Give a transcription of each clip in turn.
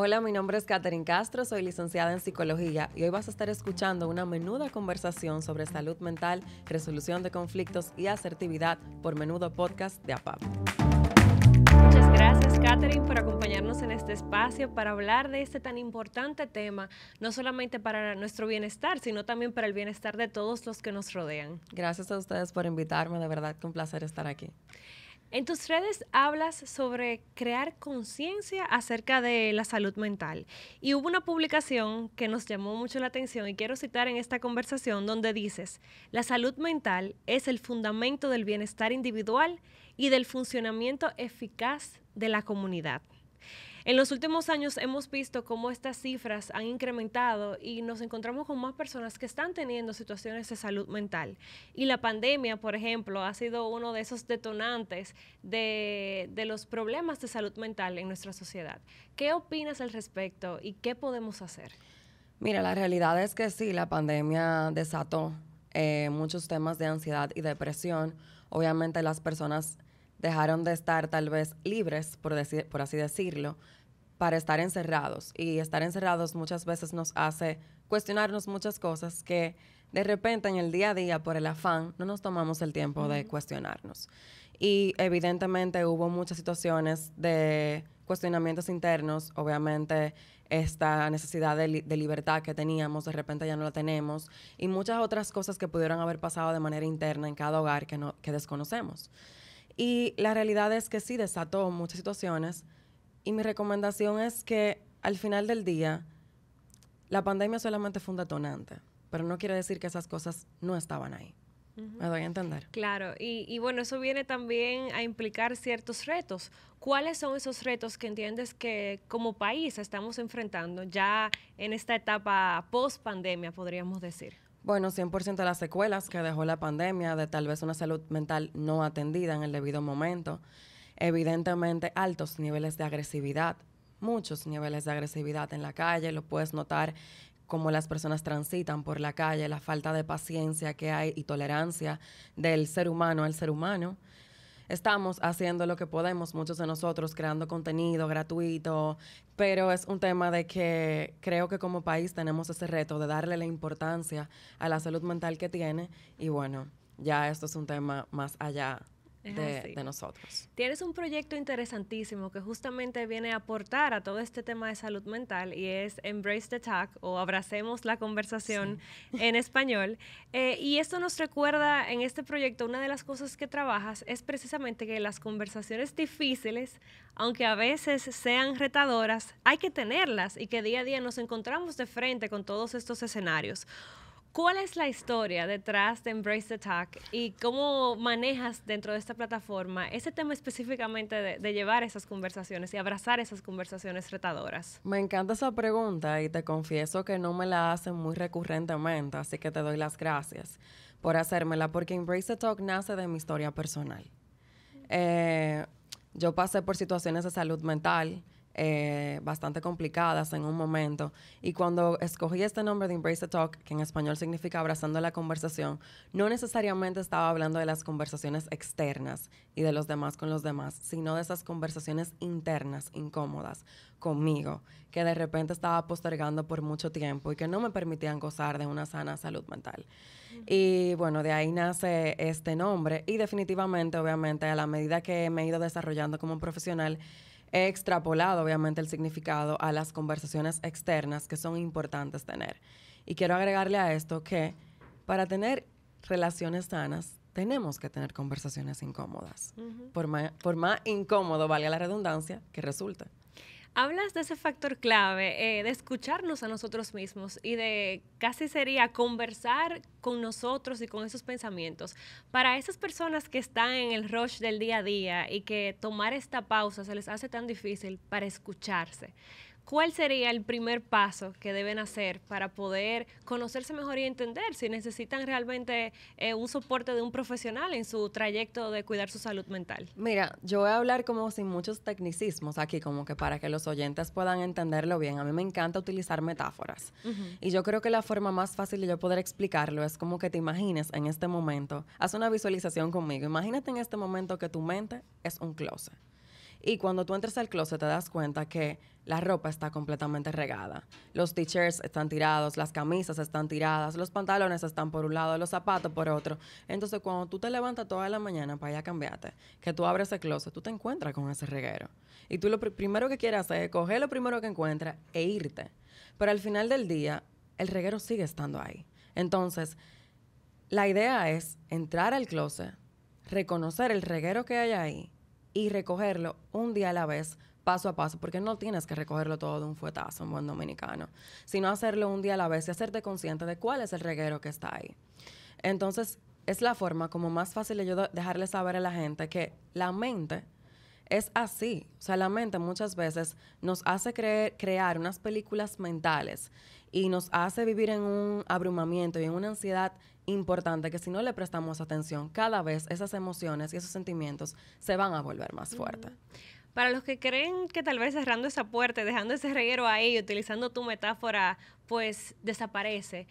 Hola, mi nombre es Catherine Castro, soy licenciada en psicología y hoy vas a estar escuchando una menuda conversación sobre salud mental, resolución de conflictos y asertividad por menudo podcast de APAP. Muchas gracias, Catherine, por acompañarnos en este espacio para hablar de este tan importante tema, no solamente para nuestro bienestar, sino también para el bienestar de todos los que nos rodean. Gracias a ustedes por invitarme, de verdad que un placer estar aquí. En tus redes hablas sobre crear conciencia acerca de la salud mental y hubo una publicación que nos llamó mucho la atención y quiero citar en esta conversación donde dices, la salud mental es el fundamento del bienestar individual y del funcionamiento eficaz de la comunidad. En los últimos años hemos visto cómo estas cifras han incrementado y nos encontramos con más personas que están teniendo situaciones de salud mental. Y la pandemia, por ejemplo, ha sido uno de esos detonantes de, los problemas de salud mental en nuestra sociedad. ¿Qué opinas al respecto y qué podemos hacer? Mira, la realidad es que sí, la pandemia desató eh, muchos temas de ansiedad y depresión. Obviamente las personas dejaron de estar tal vez libres, por, decir, por así decirlo, para estar encerrados. Y estar encerrados muchas veces nos hace cuestionarnos muchas cosas que de repente en el día a día, por el afán, no nos tomamos el tiempo de cuestionarnos. Y evidentemente hubo muchas situaciones de cuestionamientos internos, obviamente esta necesidad de, libertad que teníamos, de repente ya no la tenemos, y muchas otras cosas que pudieron haber pasado de manera interna en cada hogar que, no, que desconocemos. Y la realidad es que sí desató muchas situaciones. Y mi recomendación es que al final del día, la pandemia solamente fue un detonante, pero no quiere decir que esas cosas no estaban ahí. Me doy a entender. Claro, y, y, bueno, eso viene también a implicar ciertos retos. ¿Cuáles son esos retos que entiendes que como país estamos enfrentando ya en esta etapa post pandemia, podríamos decir? Bueno, 100% de las secuelas que dejó la pandemia, de tal vez una salud mental no atendida en el debido momento, evidentemente altos niveles de agresividad, muchos niveles de agresividad en la calle, lo puedes notar como las personas transitan por la calle, la falta de paciencia que hay y tolerancia del ser humano al ser humano estamos haciendo lo que podemos, muchos de nosotros, creando contenido gratuito, pero es un tema de que creo que como país tenemos ese reto de darle la importancia a la salud mental que tiene y bueno, ya esto es un tema más allá de, nosotros. Tienes un proyecto interesantísimo que justamente viene a aportar a todo este tema de salud mental y es Embrace the Talk o Abracemos la Conversación en español. Eh, y esto nos recuerda en este proyecto, una de las cosas que trabajas es precisamente que las conversaciones difíciles, aunque a veces sean retadoras, hay que tenerlas y que día a día nos encontramos de frente con todos estos escenarios. ¿Cuál es la historia detrás de Embrace the Talk y cómo manejas dentro de esta plataforma ese tema específicamente de, llevar esas conversaciones y abrazar esas conversaciones retadoras? Me encanta esa pregunta y te confieso que no me la hacen muy recurrentemente, así que te doy las gracias por hacérmela, porque Embrace the Talk nace de mi historia personal. Eh, yo pasé por situaciones de salud mental eh, bastante complicadas en un momento. Y cuando escogí este nombre de Embrace the Talk, que en español significa abrazando la conversación, no necesariamente estaba hablando de las conversaciones externas y de los demás con los demás, sino de esas conversaciones internas, incómodas, conmigo, que de repente estaba postergando por mucho tiempo y que no me permitían gozar de una sana salud mental. Y bueno, de ahí nace este nombre y definitivamente, obviamente, a la medida que me he ido desarrollando como profesional, he extrapolado obviamente el significado a las conversaciones externas que son importantes tener. Y quiero agregarle a esto que para tener relaciones sanas tenemos que tener conversaciones incómodas, por, más, por más incómodo, valga la redundancia, que resulte. Hablas de ese factor clave, eh, de escucharnos a nosotros mismos y de casi sería conversar con nosotros y con esos pensamientos. Para esas personas que están en el rush del día a día y que tomar esta pausa se les hace tan difícil para escucharse, ¿Cuál sería el primer paso que deben hacer para poder conocerse mejor y entender si necesitan realmente eh, un soporte de un profesional en su trayecto de cuidar su salud mental? Mira, yo voy a hablar como sin muchos tecnicismos aquí, como que para que los oyentes puedan entenderlo bien. A mí me encanta utilizar metáforas. Y yo creo que la forma más fácil de yo poder explicarlo es como que te imagines en este momento, haz una visualización conmigo. Imagínate en este momento que tu mente es un closet. Y cuando tú entras al closet te das cuenta que la ropa está completamente regada. Los t-shirts están tirados, las camisas están tiradas, los pantalones están por un lado, los zapatos por otro. Entonces, cuando tú te levantas toda la mañana para allá cambiarte, que tú abres el closet, tú te encuentras con ese reguero. Y tú lo primero que quieres hacer es coger lo primero que encuentras e irte. Pero al final del día, el reguero sigue estando ahí. Entonces, la idea es entrar al closet, reconocer el reguero que hay ahí y recogerlo un día a la vez, paso a paso, porque no tienes que recogerlo todo de un fuetazo un buen dominicano, sino hacerlo un día a la vez y hacerte consciente de cuál es el reguero que está ahí. Entonces, es la forma como más fácil de yo dejarle saber a la gente que la mente es así. O sea, la mente muchas veces nos hace creer, crear unas películas mentales y nos hace vivir en un abrumamiento y en una ansiedad importante que si no le prestamos atención, cada vez esas emociones y esos sentimientos se van a volver más fuertes. Para los que creen que tal vez cerrando esa puerta, dejando ese reguero ahí, utilizando tu metáfora, pues desaparece.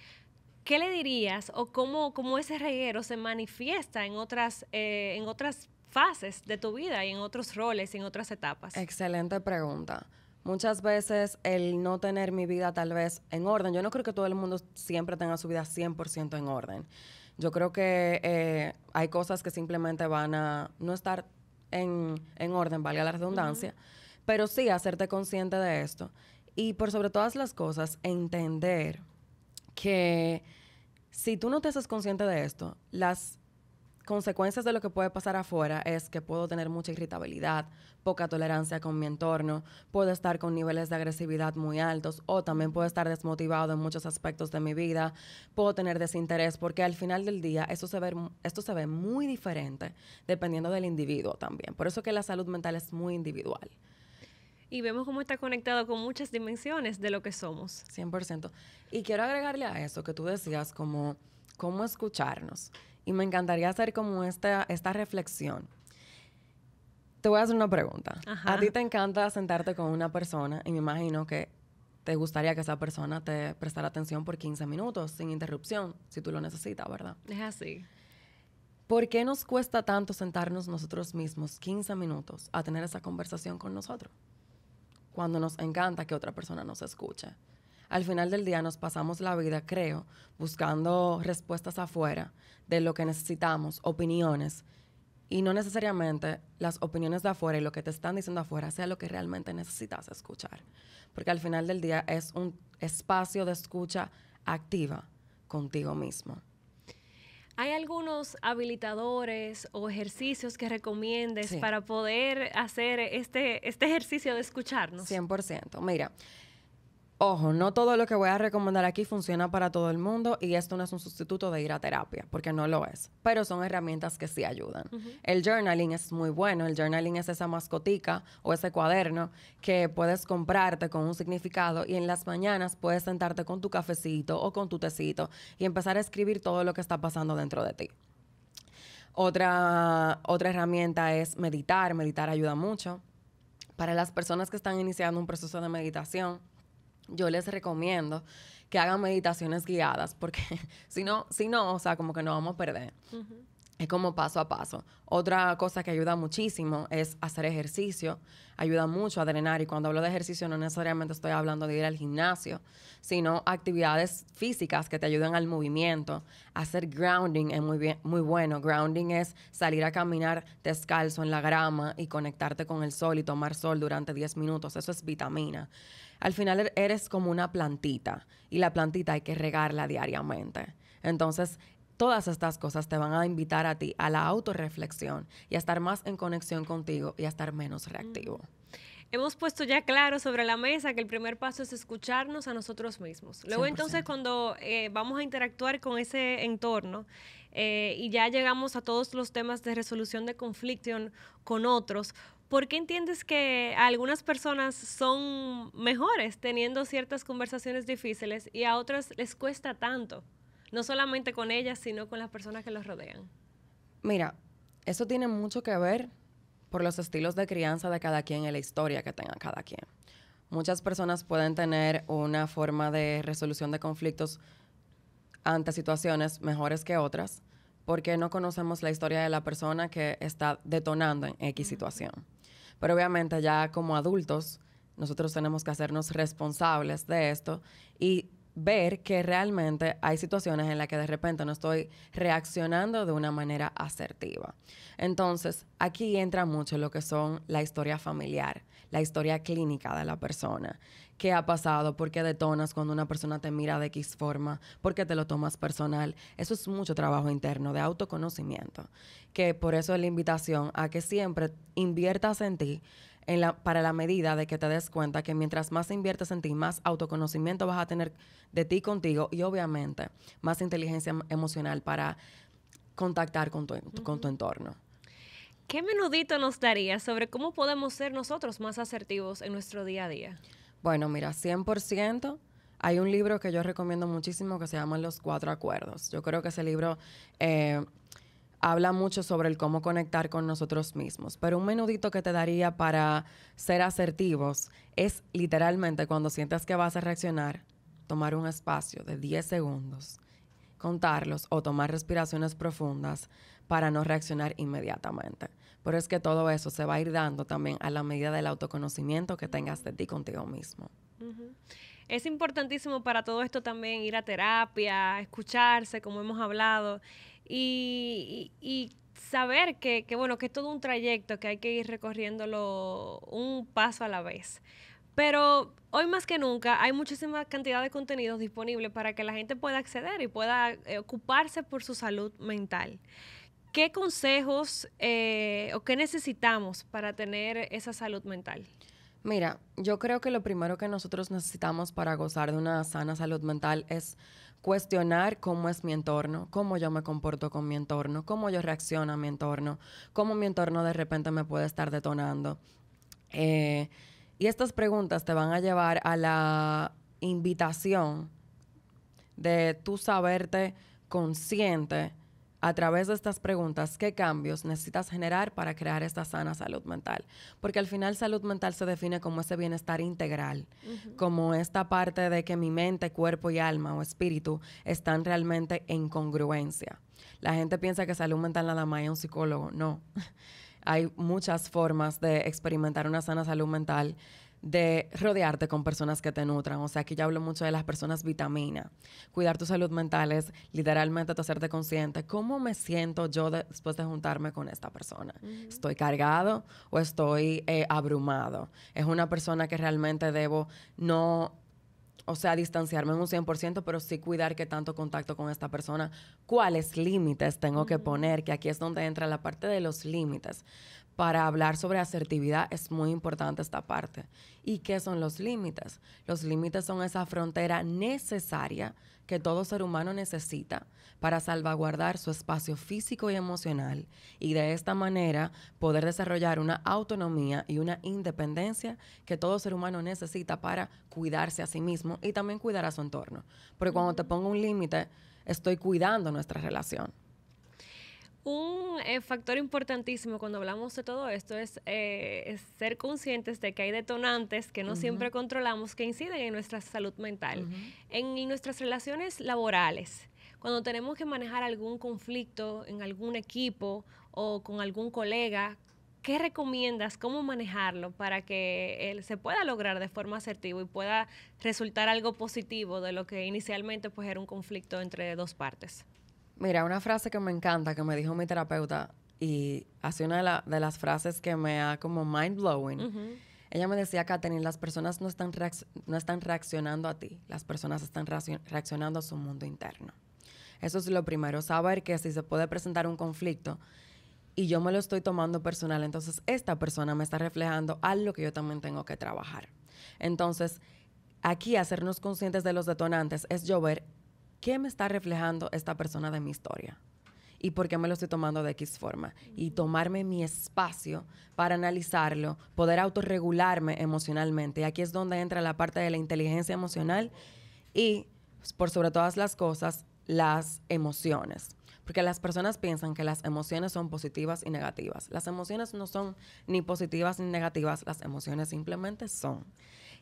¿Qué le dirías o cómo, cómo ese reguero se manifiesta en otras, eh, en otras fases de tu vida y en otros roles y en otras etapas? Excelente pregunta muchas veces el no tener mi vida tal vez en orden, yo no creo que todo el mundo siempre tenga su vida 100% en orden. Yo creo que eh, hay cosas que simplemente van a no estar en, orden, valga la redundancia, pero sí hacerte consciente de esto. Y por sobre todas las cosas, entender que si tú no te haces consciente de esto, las consecuencias de lo que puede pasar afuera es que puedo tener mucha irritabilidad, poca tolerancia con mi entorno, puedo estar con niveles de agresividad muy altos o también puedo estar desmotivado en muchos aspectos de mi vida, puedo tener desinterés porque al final del día eso se ve, esto se ve muy diferente dependiendo del individuo también. Por eso que la salud mental es muy individual. Y vemos cómo está conectado con muchas dimensiones de lo que somos. 100%. Y quiero agregarle a eso que tú decías como cómo escucharnos. Y me encantaría hacer como esta, reflexión. Te voy a hacer una pregunta. A ti te encanta sentarte con una persona y me imagino que te gustaría que esa persona te prestara atención por 15 minutos sin interrupción, si tú lo necesitas, ¿verdad? Es así. ¿Por qué nos cuesta tanto sentarnos nosotros mismos 15 minutos a tener esa conversación con nosotros? Cuando nos encanta que otra persona nos escuche al final del día nos pasamos la vida, creo, buscando respuestas afuera de lo que necesitamos, opiniones, y no necesariamente las opiniones de afuera y lo que te están diciendo afuera sea lo que realmente necesitas escuchar, porque al final del día es un espacio de escucha activa contigo mismo. ¿Hay algunos habilitadores o ejercicios que recomiendes para poder hacer este, este ejercicio de escucharnos? 100%. Mira, Ojo, no todo lo que voy a recomendar aquí funciona para todo el mundo y esto no es un sustituto de ir a terapia, porque no lo es, pero son herramientas que sí ayudan. El journaling es muy bueno, el journaling es esa mascotica o ese cuaderno que puedes comprarte con un significado y en las mañanas puedes sentarte con tu cafecito o con tu tecito y empezar a escribir todo lo que está pasando dentro de ti. Otra, otra herramienta es meditar, meditar ayuda mucho. Para las personas que están iniciando un proceso de meditación, yo les recomiendo que hagan meditaciones guiadas, porque si no, si no, o sea, como que nos vamos a perder. Es como paso a paso. Otra cosa que ayuda muchísimo es hacer ejercicio. Ayuda mucho a drenar. Y cuando hablo de ejercicio no necesariamente estoy hablando de ir al gimnasio, sino actividades físicas que te ayudan al movimiento. Hacer grounding es muy, bien, muy bueno. Grounding es salir a caminar descalzo en la grama y conectarte con el sol y tomar sol durante 10 minutos. Eso es vitamina al final er, eres como una plantita y la plantita hay que regarla diariamente. Entonces, todas estas cosas te van a invitar a ti a la autorreflexión y a estar más en conexión contigo y a estar menos mm. reactivo. Hemos puesto ya claro sobre la mesa que el primer paso es escucharnos a nosotros mismos. Luego entonces cuando eh, vamos a interactuar con ese entorno eh, y ya llegamos a todos los temas de resolución de conflicto con otros, ¿Por qué entiendes que algunas personas son mejores teniendo ciertas conversaciones difíciles y a otras les cuesta tanto? No solamente con ellas, sino con las personas que los rodean. Mira, eso tiene mucho que ver por los estilos de crianza de cada quien y la historia que tenga cada quien. Muchas personas pueden tener una forma de resolución de conflictos ante situaciones mejores que otras porque no conocemos la historia de la persona que está detonando en X situación. Pero obviamente ya como adultos, nosotros tenemos que hacernos responsables de esto y ver que realmente hay situaciones en las que de repente no estoy reaccionando de una manera asertiva. Entonces, aquí entra mucho lo que son la historia familiar, la historia clínica de la persona. ¿Qué ha pasado? ¿Por qué detonas cuando una persona te mira de X forma? ¿Por qué te lo tomas personal? Eso es mucho trabajo interno de autoconocimiento, que por eso es la invitación a que siempre inviertas en ti la, para la medida de que te des cuenta que mientras más inviertes en ti, más autoconocimiento vas a tener de ti contigo y obviamente más inteligencia em, emocional para contactar con tu, entorno. ¿Qué menudito nos daría sobre cómo podemos ser nosotros más asertivos en nuestro día a día? Bueno, mira, 100%. Hay un libro que yo recomiendo muchísimo que se llama Los Cuatro Acuerdos. Yo creo que ese libro eh, habla mucho sobre el cómo conectar con nosotros mismos, pero un menudito que te daría para ser asertivos es literalmente cuando sientas que vas a reaccionar, tomar un espacio de 10 segundos, contarlos o tomar respiraciones profundas para no reaccionar inmediatamente. Pero es que todo eso se va a ir dando también a la medida del autoconocimiento que tengas de ti contigo mismo. Es importantísimo para todo esto también ir a terapia, escucharse, como hemos hablado, y, saber que, bueno, que es todo un trayecto, que hay que ir recorriéndolo un paso a la vez. Pero hoy más que nunca hay muchísima cantidad de contenidos disponibles para que la gente pueda acceder y pueda eh, ocuparse por su salud mental. ¿Qué consejos eh, o qué necesitamos para tener esa salud mental? Mira, yo creo que lo primero que nosotros necesitamos para gozar de una sana salud mental es cuestionar cómo es mi entorno, cómo yo me comporto con mi entorno, cómo yo reacciono a mi entorno, cómo mi entorno de repente me puede estar detonando. Eh, y estas preguntas te van a llevar a la invitación de tú saberte consciente a través de estas preguntas qué cambios necesitas generar para crear esta sana salud mental. Porque al final salud mental se define como ese bienestar integral, como esta parte de que mi mente, cuerpo y alma o espíritu están realmente en congruencia. La gente piensa que salud mental nada más es un psicólogo, no. Hay muchas formas de experimentar una sana salud mental de rodearte con personas que te nutran. O sea, aquí ya hablo mucho de las personas vitamina. Cuidar tu salud mental es literalmente tu hacerte consciente. ¿Cómo me siento yo después de juntarme con esta persona? ¿Estoy cargado o estoy eh, abrumado? ¿Es una persona que realmente debo no o sea, distanciarme en un 100%, pero sí cuidar que tanto contacto con esta persona, cuáles límites tengo que poner, que aquí es donde entra la parte de los límites para hablar sobre asertividad es muy importante esta parte. ¿Y qué son los límites? Los límites son esa frontera necesaria que todo ser humano necesita para salvaguardar su espacio físico y emocional y de esta manera poder desarrollar una autonomía y una independencia que todo ser humano necesita para cuidarse a sí mismo y también cuidar a su entorno. Porque cuando te pongo un límite, estoy cuidando nuestra relación. Un eh, factor importantísimo cuando hablamos de todo esto eh, es, ser conscientes de que hay detonantes que no siempre controlamos que inciden en nuestra salud mental, en nuestras relaciones laborales. Cuando tenemos que manejar algún conflicto en algún equipo o con algún colega, ¿qué recomiendas? ¿Cómo manejarlo para que eh, se pueda lograr de forma asertiva y pueda resultar algo positivo de lo que inicialmente pues, era un conflicto entre dos partes? Mira, una frase que me encanta, que me dijo mi terapeuta, y hace una de, las frases que me ha como mind blowing. Ella me decía, Katherine, las personas no están, reaccionando a ti, las personas están reaccionando a su mundo interno. Eso es lo primero, saber que si se puede presentar un conflicto y yo me lo estoy tomando personal, entonces esta persona me está reflejando algo que yo también tengo que trabajar. Entonces, aquí hacernos conscientes de los detonantes es llover ¿qué me está reflejando esta persona de mi historia? ¿Y por qué me lo estoy tomando de X forma? Y tomarme mi espacio para analizarlo, poder autorregularme emocionalmente. aquí es donde entra la parte de la inteligencia emocional y, pues, por sobre todas las cosas, las emociones. Porque las personas piensan que las emociones son positivas y negativas. Las emociones no son ni positivas ni negativas, las emociones simplemente son.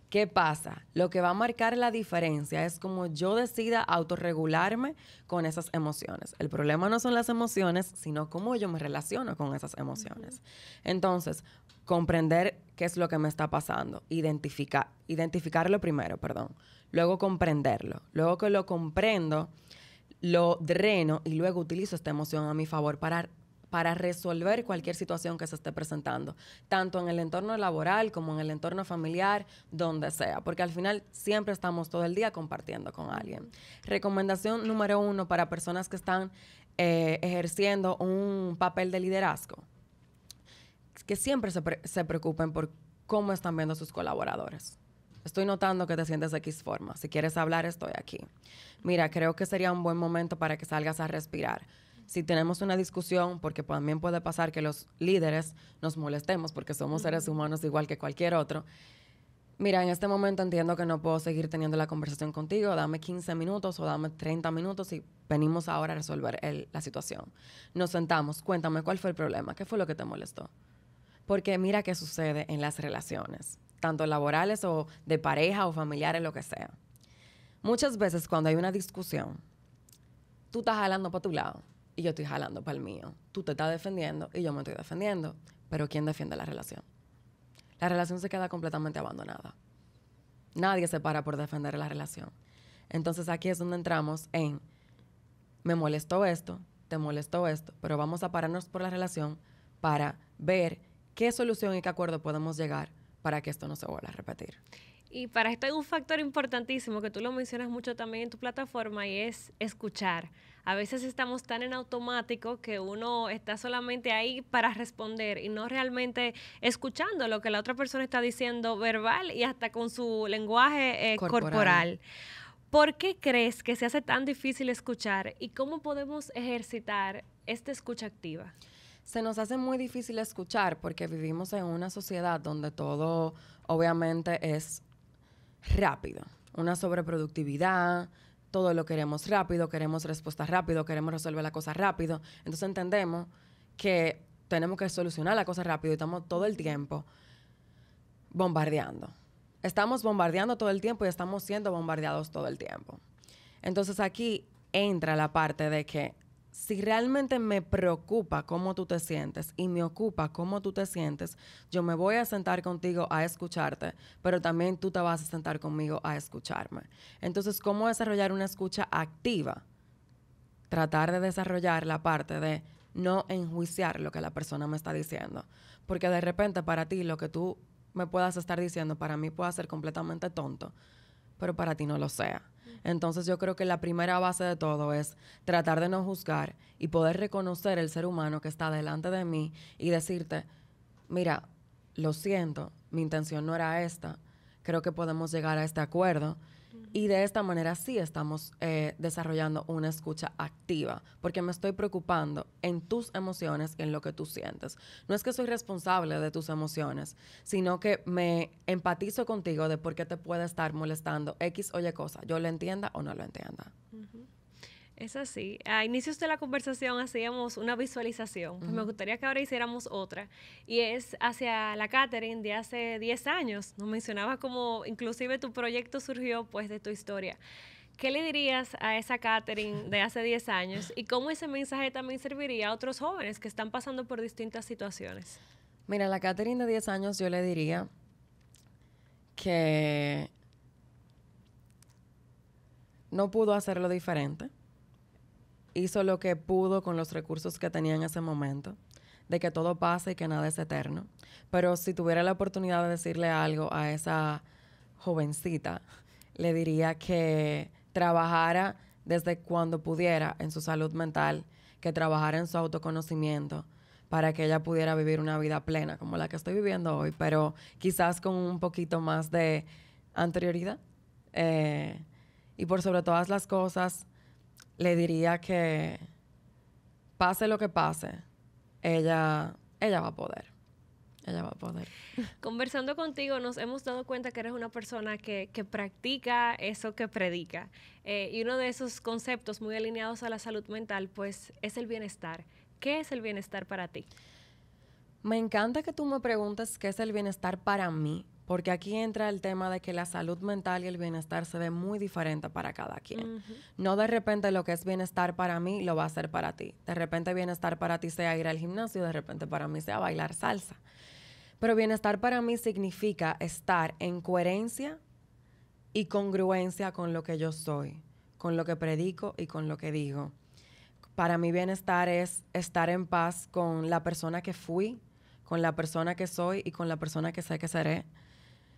¿Qué pasa? Lo que va a marcar la diferencia es como yo decida autorregularme con esas emociones. El problema no son las emociones, sino cómo yo me relaciono con esas emociones. Entonces, comprender qué es lo que me está pasando, identificar, identificarlo primero, perdón, luego comprenderlo, luego que lo comprendo, lo dreno y luego utilizo esta emoción a mi favor para para resolver cualquier situación que se esté presentando, tanto en el entorno laboral como en el entorno familiar, donde sea, porque al final siempre estamos todo el día compartiendo con alguien. Recomendación número uno para personas que están eh, ejerciendo un papel de liderazgo, que siempre se, se preocupen por cómo están viendo sus colaboradores estoy notando que te sientes de X forma. Si quieres hablar, estoy aquí. Mira, creo que sería un buen momento para que salgas a respirar si tenemos una discusión, porque también puede pasar que los líderes nos molestemos porque somos seres humanos igual que cualquier otro. Mira, en este momento entiendo que no puedo seguir teniendo la conversación contigo, dame 15 minutos o dame 30 minutos y venimos ahora a resolver la situación. Nos sentamos, cuéntame cuál fue el problema, qué fue lo que te molestó. Porque mira qué sucede en las relaciones, tanto laborales o de pareja o familiares, lo que sea. Muchas veces cuando hay una discusión, tú estás hablando para tu lado y yo estoy jalando para el mío. Tú te estás defendiendo y yo me estoy defendiendo. Pero ¿quién defiende la relación? La relación se queda completamente abandonada. Nadie se para por defender la relación. Entonces aquí es donde entramos en, me molestó esto, te molestó esto, pero vamos a pararnos por la relación para ver qué solución y qué acuerdo podemos llegar para que esto no se vuelva a repetir. Y para esto hay un factor importantísimo que tú lo mencionas mucho también en tu plataforma y es escuchar a veces estamos tan en automático que uno está solamente ahí para responder y no realmente escuchando lo que la otra persona está diciendo verbal y hasta con su lenguaje eh, corporal. ¿Por qué crees que se hace tan difícil escuchar y cómo podemos ejercitar esta escucha activa? Se nos hace muy difícil escuchar porque vivimos en una sociedad donde todo obviamente es rápido, una sobreproductividad, todo lo queremos rápido, queremos respuesta rápido, queremos resolver la cosa rápido. Entonces entendemos que tenemos que solucionar la cosa rápido y estamos todo el tiempo bombardeando. Estamos bombardeando todo el tiempo y estamos siendo bombardeados todo el tiempo. Entonces aquí entra la parte de que si realmente me preocupa cómo tú te sientes y me ocupa cómo tú te sientes, yo me voy a sentar contigo a escucharte, pero también tú te vas a sentar conmigo a escucharme. Entonces, ¿cómo desarrollar una escucha activa? Tratar de desarrollar la parte de no enjuiciar lo que la persona me está diciendo, porque de repente para ti lo que tú me puedas estar diciendo para mí puede ser completamente tonto pero para ti no lo sea. Entonces yo creo que la primera base de todo es tratar de no juzgar y poder reconocer el ser humano que está delante de mí y decirte, mira, lo siento, mi intención no era esta, creo que podemos llegar a este acuerdo y de esta manera sí estamos eh, desarrollando una escucha activa, porque me estoy preocupando en tus emociones en lo que tú sientes. No es que soy responsable de tus emociones, sino que me empatizo contigo de por qué te puede estar molestando X o Y cosa, yo lo entienda o no lo entienda. Es así. A inicios de la conversación hacíamos una visualización. Pues me gustaría que ahora hiciéramos otra. Y es hacia la Katherine de hace 10 años. Nos mencionaba cómo inclusive tu proyecto surgió pues de tu historia. ¿Qué le dirías a esa Katherine de hace 10 años y cómo ese mensaje también serviría a otros jóvenes que están pasando por distintas situaciones? Mira, a la Katherine de 10 años yo le diría que no pudo hacerlo diferente hizo lo que pudo con los recursos que tenía en ese momento, de que todo pasa y que nada es eterno. Pero si tuviera la oportunidad de decirle algo a esa jovencita, le diría que trabajara desde cuando pudiera en su salud mental, que trabajara en su autoconocimiento para que ella pudiera vivir una vida plena como la que estoy viviendo hoy, pero quizás con un poquito más de anterioridad. Eh, y por sobre todas las cosas, le diría que pase lo que pase, ella, ella va a poder. Ella va a poder. Conversando contigo, nos hemos dado cuenta que eres una persona que, practica eso que predica. Eh, y uno de esos conceptos muy alineados a la salud mental, pues, es el bienestar. ¿Qué es el bienestar para ti? Me encanta que tú me preguntes qué es el bienestar para mí, porque aquí entra el tema de que la salud mental y el bienestar se ve muy diferente para cada quien. No de repente lo que es bienestar para mí lo va a ser para ti. De repente bienestar para ti sea ir al gimnasio, de repente para mí sea bailar salsa. Pero bienestar para mí significa estar en coherencia y congruencia con lo que yo soy, con lo que predico y con lo que digo. Para mí bienestar es estar en paz con la persona que fui, con la persona que soy y con la persona que sé que seré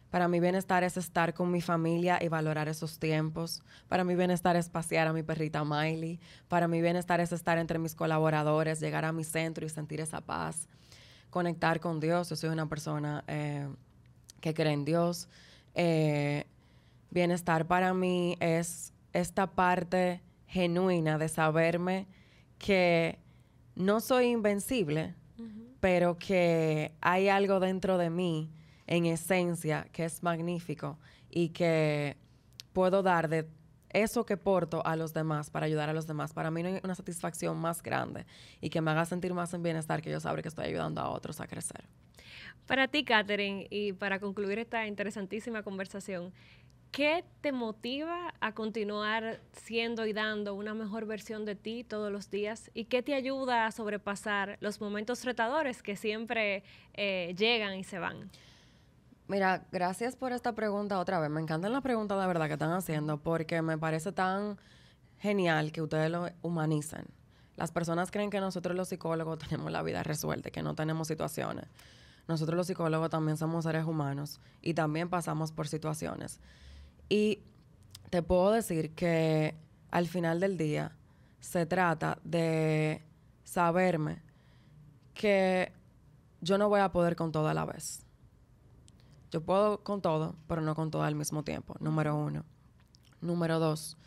para mi bienestar es estar con mi familia y valorar esos tiempos. Para mi bienestar es pasear a mi perrita Miley. Para mi bienestar es estar entre mis colaboradores, llegar a mi centro y sentir esa paz. Conectar con Dios. Yo soy una persona eh, que cree en Dios. Eh, bienestar para mí es esta parte genuina de saberme que no soy invencible, pero que hay algo dentro de mí en esencia, que es magnífico y que puedo dar de eso que porto a los demás para ayudar a los demás. Para mí no una satisfacción más grande y que me haga sentir más en bienestar que yo sabré que estoy ayudando a otros a crecer. Para ti, Catherine, y para concluir esta interesantísima conversación, ¿qué te motiva a continuar siendo y dando una mejor versión de ti todos los días? ¿Y qué te ayuda a sobrepasar los momentos retadores que siempre eh, llegan y se van? Mira, gracias por esta pregunta otra vez. Me encantan la pregunta de verdad, que están haciendo, porque me parece tan genial que ustedes lo humanicen. Las personas creen que nosotros los psicólogos tenemos la vida resuelta, que no tenemos situaciones. Nosotros los psicólogos también somos seres humanos y también pasamos por situaciones. Y te puedo decir que al final del día se trata de saberme que yo no voy a poder con todo a la vez yo puedo con todo, pero no con todo al mismo tiempo, número uno. Número dos,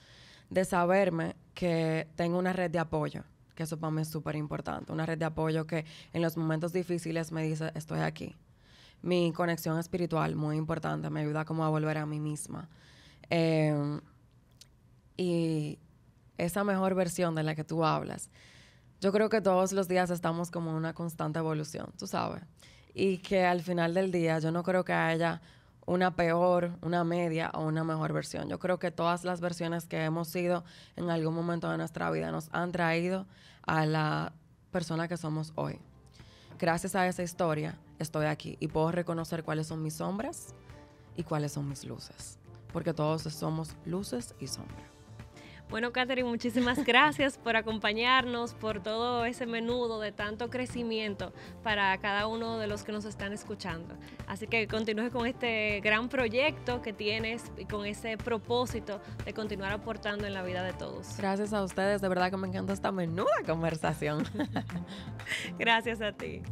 de saberme que tengo una red de apoyo, que eso para mí es súper importante, una red de apoyo que en los momentos difíciles me dice, estoy aquí. Mi conexión espiritual, muy importante, me ayuda como a volver a mí misma. Em, y esa mejor versión de la que tú hablas, yo creo que todos los días estamos como en una constante evolución, tú sabes y que al final del día yo no creo que haya una peor, una media o una mejor versión. Yo creo que todas las versiones que hemos sido en algún momento de nuestra vida nos han traído a la persona que somos hoy. Gracias a esa historia estoy aquí y puedo reconocer cuáles son mis sombras y cuáles son mis luces, porque todos somos luces y sombras. Bueno, Catherine, muchísimas gracias por acompañarnos, por todo ese menudo de tanto crecimiento para cada uno de los que nos están escuchando. Así que continúe con este gran proyecto que tienes y con ese propósito de continuar aportando en la vida de todos. Gracias a ustedes, de verdad que me encanta esta menuda conversación. gracias a ti.